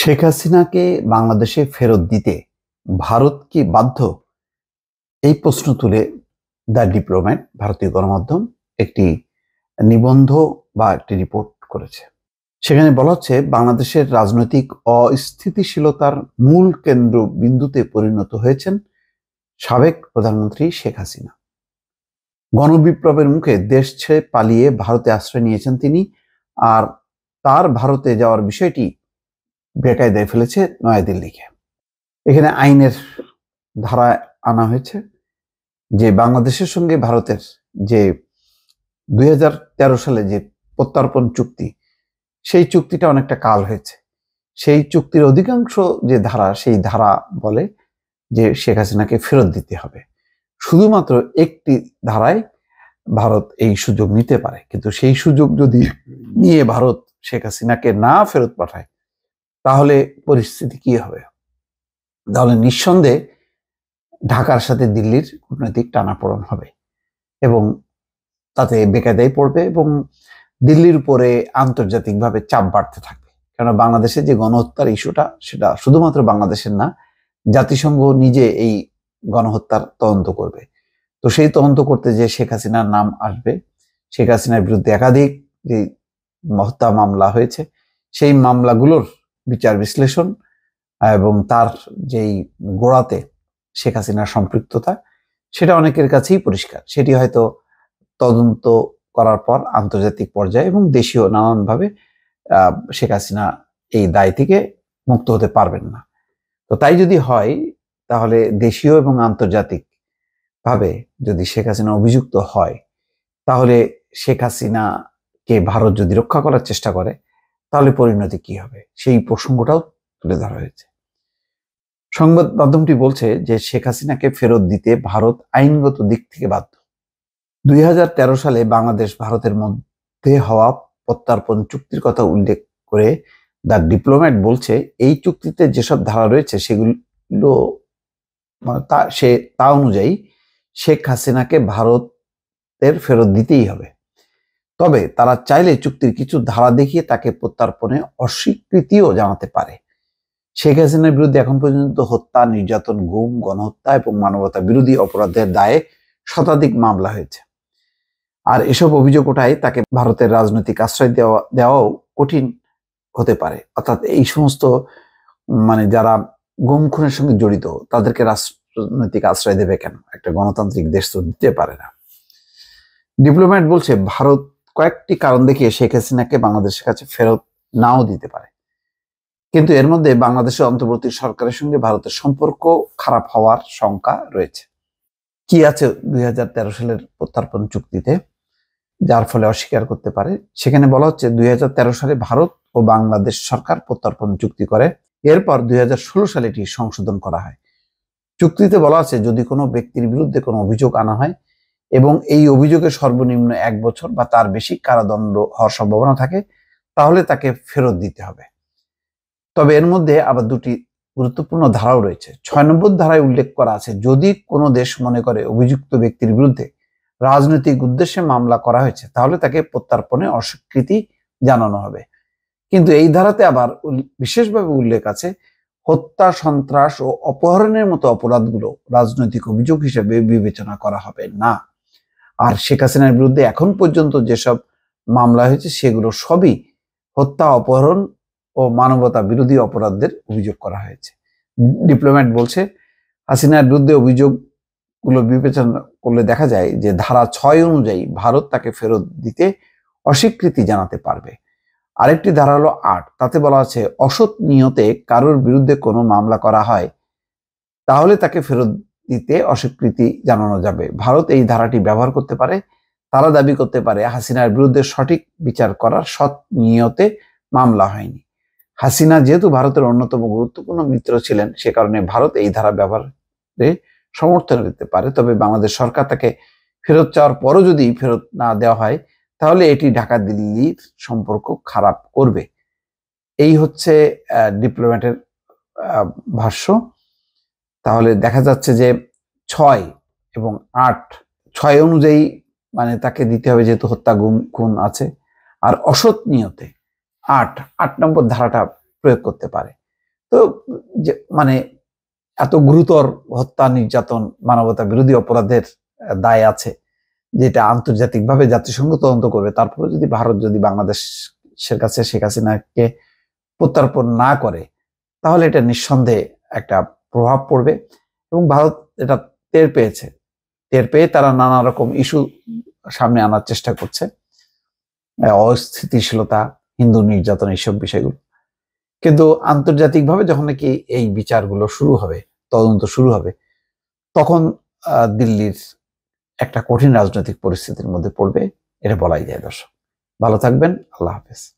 শেখ হাসিনাকে বাংলাদেশে ফেরত দিতে ভারত কি বাধ্য এই প্রশ্ন তুলে দ্য ডিপ্লোম্যাট ভারতীয় গণমাধ্যম একটি নিবন্ধ বা একটি রিপোর্ট করেছে সেখানে বলা হচ্ছে বাংলাদেশের রাজনৈতিক অস্থিতিশীলতার মূল কেন্দ্র বিন্দুতে পরিণত হয়েছেন সাবেক প্রধানমন্ত্রী শেখ হাসিনা গণবিপ্লবের মুখে দেশ ছেড়ে পালিয়ে ভারতে আশ্রয় নিয়েছেন তিনি আর তার ভারতে যাওয়ার বিষয়টি বেকায়দায় ফেলেছে নয়াদিল্লিকে এখানে আইনের ধারা আনা হয়েছে যে বাংলাদেশের সঙ্গে ভারতের যে দুই সালে যে প্রত্যর্পণ চুক্তি সেই চুক্তিটা অনেকটা কাল হয়েছে সেই চুক্তির অধিকাংশ যে ধারা সেই ধারা বলে যে শেখ হাসিনাকে ফেরত দিতে হবে শুধুমাত্র একটি ধারায় ভারত এই সুযোগ নিতে পারে কিন্তু সেই সুযোগ যদি নিয়ে ভারত শেখ হাসিনাকে না ফেরত পাঠায় তাহলে পরিস্থিতি কি হবে তাহলে নিঃসন্দেহে ঢাকার সাথে দিল্লির কূটনৈতিক টানাপোড়ন হবে এবং তাতে বেকায়দায় পড়বে এবং দিল্লির উপরে আন্তর্জাতিকভাবে চাপ বাড়তে থাকবে কেননা বাংলাদেশে যে গণহত্যার ইস্যুটা সেটা শুধুমাত্র বাংলাদেশের না জাতিসংঘ নিজে এই গণহত্যার তদন্ত করবে তো সেই তদন্ত করতে যে শেখ হাসিনার নাম আসবে শেখ হাসিনার বিরুদ্ধে একাধিক যে হত্যা মামলা হয়েছে সেই মামলাগুলোর বিচার বিশ্লেষণ এবং তার যেই গোড়াতে শেখ হাসিনার সম্পৃক্ততা সেটা অনেকের কাছেই পরিষ্কার সেটি হয়তো তদন্ত করার পর আন্তর্জাতিক পর্যায়ে এবং দেশীয় নানানভাবে শেখ হাসিনা এই দায় থেকে মুক্ত হতে পারবেন না তো তাই যদি হয় তাহলে দেশীয় এবং আন্তর্জাতিক ভাবে যদি শেখ হাসিনা অভিযুক্ত হয় তাহলে শেখ হাসিনাকে ভারত যদি রক্ষা করার চেষ্টা করে তাহলে পরিণতি কি হবে সেই প্রসঙ্গটাও তুলে ধরা হয়েছে সংবাদ মাধ্যমটি বলছে যে শেখ হাসিনাকে ফেরত দিতে ভারত আইনগত দিক থেকে বাধ্য দুই সালে বাংলাদেশ ভারতের মধ্যে হওয়া প্রত্যার্পণ চুক্তির কথা উল্লেখ করে দ্য ডিপ্লোম্যাট বলছে এই চুক্তিতে যেসব ধারা রয়েছে সেগুলো মানে তা সে তা অনুযায়ী শেখ হাসিনাকে ভারতের ফেরত দিতেই হবে তবে তারা চাইলে চুক্তির কিছু ধারা দেখিয়ে তাকে প্রত্যার্পণে অস্বীকৃতিও জানাতে পারে শেখ হাসিনার বিরুদ্ধে এখন পর্যন্ত হত্যা নির্যাতন গুম গণহত্যা এবং মানবতা বিরোধী অপরাধের দায়ে শতাধিক মামলা হয়েছে আর এসব অভিযোগ ওঠায় তাকে ভারতের রাজনৈতিক আশ্রয় দেওয়া দেওয়াও কঠিন হতে পারে অর্থাৎ এই সমস্ত মানে যারা গুম খুনের সঙ্গে জড়িত তাদেরকে রাজনৈতিক আশ্রয় দেবে কেন একটা গণতান্ত্রিক দেশ তো দিতে পারে না ডিপ্লোম্যাট বলছে ভারত কয়েকটি কারণ দেখিয়ে শেখ হাসিনাকে বাংলাদেশের কাছে ফেরত নাও দিতে পারে কিন্তু এর মধ্যে বাংলাদেশের অন্তর্বর্তী সরকারের সঙ্গে ভারতের সম্পর্ক খারাপ হওয়ার শঙ্কা রয়েছে কি আছে দুই সালের প্রত্যার্পণ চুক্তিতে যার ফলে অস্বীকার করতে পারে সেখানে বলা হচ্ছে দুই সালে ভারত ও বাংলাদেশ সরকার প্রত্যর্পণ চুক্তি করে এরপর দুই সালে এটি সংশোধন করা হয় চুক্তিতে বলা আছে যদি কোনো ব্যক্তির বিরুদ্ধে কোনো অভিযোগ আনা হয় এবং এই অভিযোগে সর্বনিম্ন এক বছর বা তার বেশি কারাদণ্ড হওয়ার সম্ভাবনা থাকে তাহলে তাকে ফেরত দিতে হবে তবে এর মধ্যে আবার দুটি গুরুত্বপূর্ণ ধারাও রয়েছে ছয় নম্বর ধারায় উল্লেখ করা আছে যদি কোনো দেশ মনে করে অভিযুক্ত ব্যক্তির বিরুদ্ধে রাজনৈতিক উদ্দেশ্যে মামলা করা হয়েছে তাহলে তাকে প্রত্যার্পণে অস্বীকৃতি জানানো হবে কিন্তু এই ধারাতে আবার বিশেষভাবে উল্লেখ আছে হত্যা সন্ত্রাস ও অপহরণের মতো অপরাধগুলো রাজনৈতিক অভিযোগ হিসেবে বিবেচনা করা হবে না আর শেখ হাসিনার বিরুদ্ধে এখন পর্যন্ত যেসব মামলা হয়েছে সেগুলো সবই হত্যা অপহরণ ও মানবতা বিরোধী অপরাধদের অভিযোগ করা হয়েছে ডিপ্লোম্যাট বলছে হাসিনার বিরুদ্ধে অভিযোগগুলো বিবেচনা করলে দেখা যায় যে ধারা ছয় অনুযায়ী ভারত তাকে ফেরত দিতে অস্বীকৃতি জানাতে পারবে আরেকটি ধারা হলো আট তাতে বলা আছে অসৎ নিয়তে কারোর বিরুদ্ধে কোনো মামলা করা হয় তাহলে তাকে ফেরত দিতে অস্বীকৃতি জানানো যাবে ভারত এই ধারাটি ব্যবহার করতে পারে তারা দাবি করতে পারে হাসিনার বিরুদ্ধে সঠিক বিচার করার সৎ নিয়তে মামলা হয়নি হাসিনা যেহেতু ভারতের অন্যতম গুরুত্বপূর্ণ মিত্র ছিলেন সে কারণে ভারত এই ধারা ব্যবহারে সমর্থন দিতে পারে তবে বাংলাদেশ সরকার তাকে ফেরত চাওয়ার পরও যদি ফেরত না দেওয়া হয় তাহলে এটি ঢাকা দিল্লির সম্পর্ক খারাপ করবে এই হচ্ছে ডিপ্লোম্যাটের ভাষ্য তাহলে দেখা যাচ্ছে যে ছয় এবং আট ছয় অনুযায়ী মানে তাকে দিতে হবে যেহেতু হত্যা গুম খুন আছে আর অসৎ নিয়তে আট আট নম্বর ধারাটা প্রয়োগ করতে পারে তো যে মানে এত গুরুতর হত্যা নির্যাতন মানবতা বিরোধী অপরাধের দায় আছে যেটা আন্তর্জাতিকভাবে জাতিসংঘ তদন্ত করবে তারপরে যদি ভারত যদি বাংলাদেশের কাছে শেখ হাসিনাকে প্রত্যর্পণ না করে তাহলে এটা নিঃসন্দেহে একটা প্রভাব পড়বে এবং ভারত এটা টের পেয়েছে টের পেয়ে তারা নানা রকম ইস্যু সামনে আনার চেষ্টা করছে অস্থিতিশীলতা হিন্দু নির্যাতন এইসব বিষয়গুলো কিন্তু আন্তর্জাতিকভাবে যখন নাকি এই বিচারগুলো শুরু হবে তদন্ত শুরু হবে তখন দিল্লির একটা কঠিন রাজনৈতিক পরিস্থিতির মধ্যে পড়বে এটা বলাই যায় দর্শক ভালো থাকবেন আল্লাহ হাফেজ